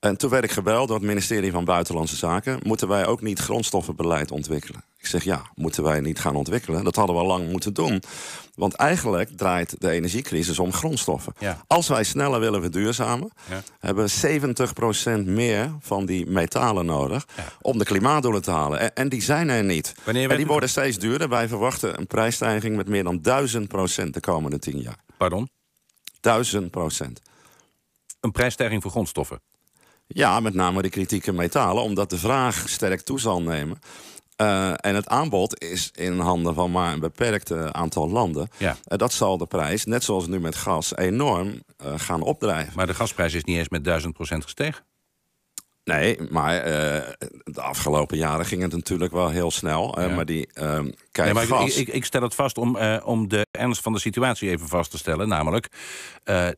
En toen werd ik gebeld door het ministerie van Buitenlandse Zaken. Moeten wij ook niet grondstoffenbeleid ontwikkelen? Ik zeg ja, moeten wij niet gaan ontwikkelen? Dat hadden we al lang moeten doen. Want eigenlijk draait de energiecrisis om grondstoffen. Als wij sneller willen verduurzamen, hebben we 70% meer van die metalen nodig om de klimaatdoelen te halen. En, die zijn er niet. Wanneer en die worden steeds duurder. Wij verwachten een prijsstijging met meer dan 1000% de komende 10 jaar. Pardon? 1000%. Een prijsstijging voor grondstoffen? Ja, met name de kritieke metalen, omdat de vraag sterk toe zal nemen. Eh, en het aanbod is in handen van maar een beperkt eh, aantal landen. Ja. Eh, dat zal de prijs, net zoals nu met gas, enorm gaan opdrijven. Maar de gasprijs is niet eens met 1000% gestegen. Nee, maar de afgelopen jaren ging het natuurlijk wel heel snel. Maar die ehm, kijk, nee, maar ik, ik, ik, stel het vast om, om de ernst van de situatie even vast te stellen. Namelijk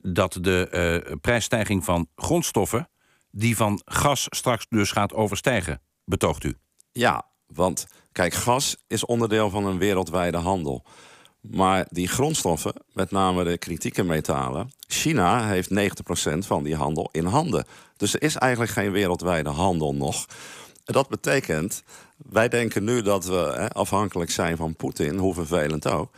dat de prijsstijging van grondstoffen die van gas straks dus gaat overstijgen, betoogt u? Ja, want kijk, gas is onderdeel van een wereldwijde handel. Maar die grondstoffen, met name de kritieke metalen, China heeft 90% van die handel in handen. Dus er is eigenlijk geen wereldwijde handel nog. Dat betekent, wij denken nu dat we hè, afhankelijk zijn van Poetin, hoe vervelend ook.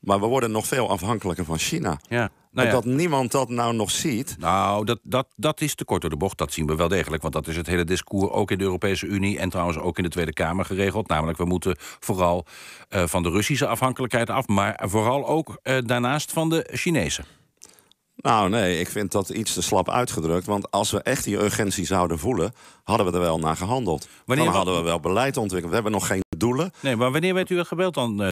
Maar we worden nog veel afhankelijker van China. Ja. Nou dat niemand dat nou nog ziet. Nou, dat, dat, dat is te kort door de bocht. Dat zien we wel degelijk. Want dat is het hele discours ook in de Europese Unie. En trouwens ook in de Tweede Kamer geregeld. Namelijk, we moeten vooral eh, van de Russische afhankelijkheid af. Maar vooral ook eh, daarnaast van de Chinese. Nou nee, ik vind dat iets te slap uitgedrukt. Want als we echt die urgentie zouden voelen, hadden we er wel naar gehandeld. Wanneer dan hadden we wel beleid ontwikkeld. We hebben nog geen doelen. Nee, maar wanneer werd u gebeld dan, eh,